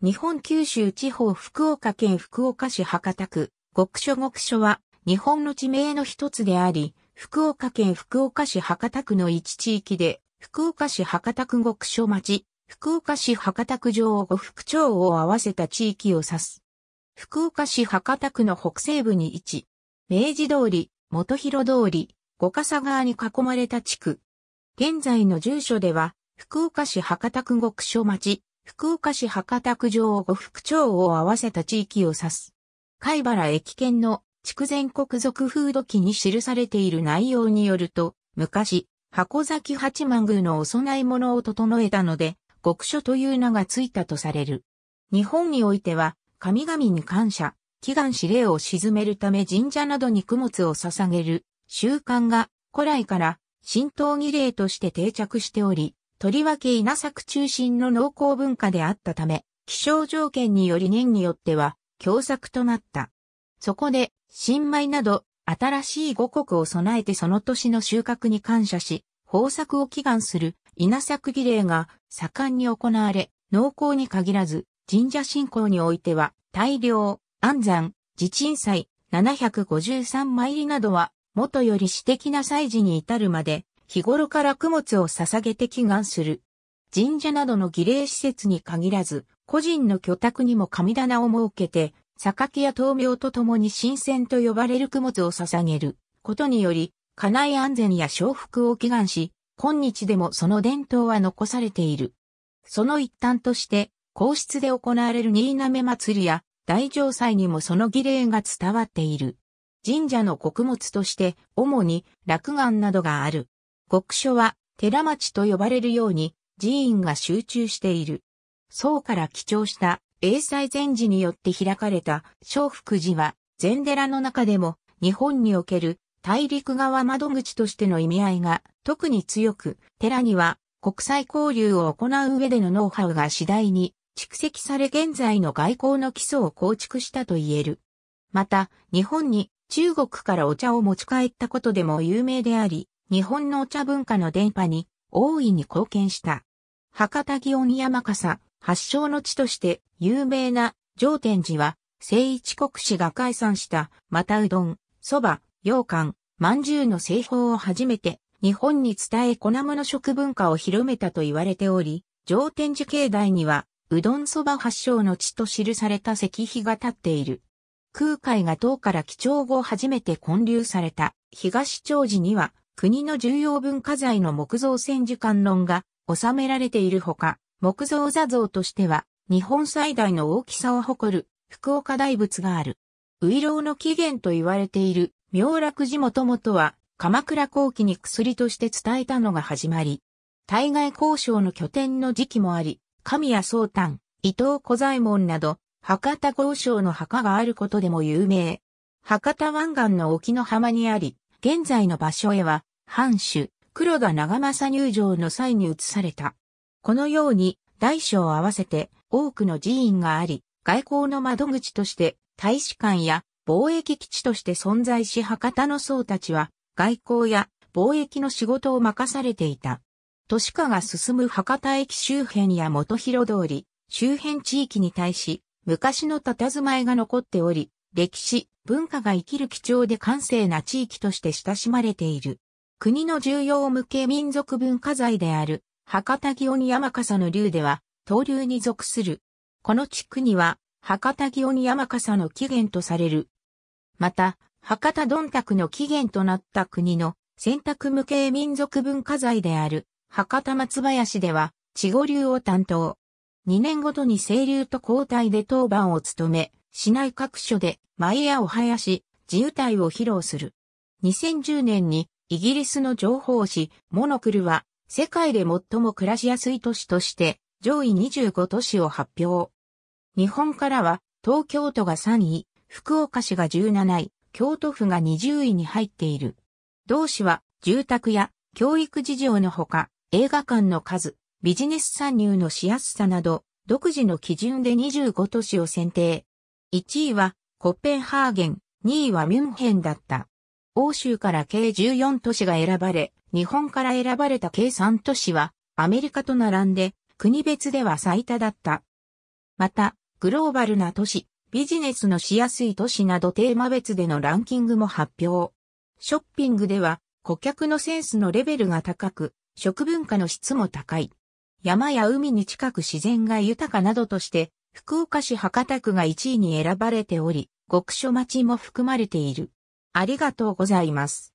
日本九州地方福岡県福岡市博多区、極所極所は日本の地名の一つであり、福岡県福岡市博多区の一地域で、福岡市博多区極所町、福岡市博多区上五福町を合わせた地域を指す。福岡市博多区の北西部に位置、明治通り、元広通り、五笠川に囲まれた地区。現在の住所では、福岡市博多区極所町、福岡市博多区上五福町を合わせた地域を指す。貝原駅圏の筑前国賊風土記に記されている内容によると、昔、箱崎八幡宮のお供え物を整えたので、極書という名がついたとされる。日本においては、神々に感謝、祈願指令を鎮めるため神社などに供物を捧げる習慣が古来から神道儀礼として定着しており、とりわけ稲作中心の農耕文化であったため、気象条件により年によっては、凶作となった。そこで、新米など、新しい五穀を備えてその年の収穫に感謝し、豊作を祈願する稲作儀礼が盛んに行われ、農耕に限らず、神社信仰においては、大量、安産、地鎮祭、753参りなどは、元より私的な祭事に至るまで、日頃から供物を捧げて祈願する。神社などの儀礼施設に限らず、個人の居宅にも神棚を設けて、榊や灯明と共に神仙と呼ばれる供物を捧げることにより、家内安全や承福を祈願し、今日でもその伝統は残されている。その一端として、皇室で行われる新滑祭りや大城祭にもその儀礼が伝わっている。神社の穀物として、主に落眼などがある。極所は寺町と呼ばれるように寺院が集中している。宋から記帳した英才禅寺によって開かれた小福寺は禅寺の中でも日本における大陸側窓口としての意味合いが特に強く、寺には国際交流を行う上でのノウハウが次第に蓄積され現在の外交の基礎を構築したと言える。また、日本に中国からお茶を持ち帰ったことでも有名であり、日本のお茶文化の伝播に大いに貢献した。博多祇園山笠発祥の地として有名な上天寺は、聖一国史が解散した、またうどん、蕎麦、羊羹、饅頭の製法を初めて日本に伝え粉物食文化を広めたと言われており、上天寺境内には、うどん蕎麦発祥の地と記された石碑が立っている。空海が唐から貴重後初めて建立された東長寺には、国の重要文化財の木造千手観音が収められているほか、木造座像としては日本最大の大きさを誇る福岡大仏がある。ウイロウの起源と言われている妙楽寺もともとは鎌倉後期に薬として伝えたのが始まり、対外交渉の拠点の時期もあり、神谷宗丹、伊藤小左衛門など、博多交渉の墓があることでも有名。博多湾岸の沖の浜にあり、現在の場所へは藩主、黒田長政入場の際に移された。このように、大小合わせて多くの寺院があり、外交の窓口として大使館や貿易基地として存在し博多の僧たちは外交や貿易の仕事を任されていた。都市化が進む博多駅周辺や元広通り、周辺地域に対し、昔の佇まいが残っており、歴史、文化が生きる貴重で閑静な地域として親しまれている。国の重要無形民族文化財である、博多祇鬼山笠の竜では、東流に属する。この地区には、博多祇鬼山笠の起源とされる。また、博多どんたくの起源となった国の選択無形民族文化財である博多松林では、地語流を担当。2年ごとに清流と交代で当番を務め、市内各所で前を生やし、自由体を披露する。2010年にイギリスの情報誌、モノクルは、世界で最も暮らしやすい都市として、上位25都市を発表。日本からは、東京都が3位、福岡市が17位、京都府が20位に入っている。同市は、住宅や教育事情のほか、映画館の数、ビジネス参入のしやすさなど、独自の基準で25都市を選定。1位はコペンハーゲン、2位はミュンヘンだった。欧州から計14都市が選ばれ、日本から選ばれた計3都市は、アメリカと並んで、国別では最多だった。また、グローバルな都市、ビジネスのしやすい都市などテーマ別でのランキングも発表。ショッピングでは、顧客のセンスのレベルが高く、食文化の質も高い。山や海に近く自然が豊かなどとして、福岡市博多区が1位に選ばれており、極所町も含まれている。ありがとうございます。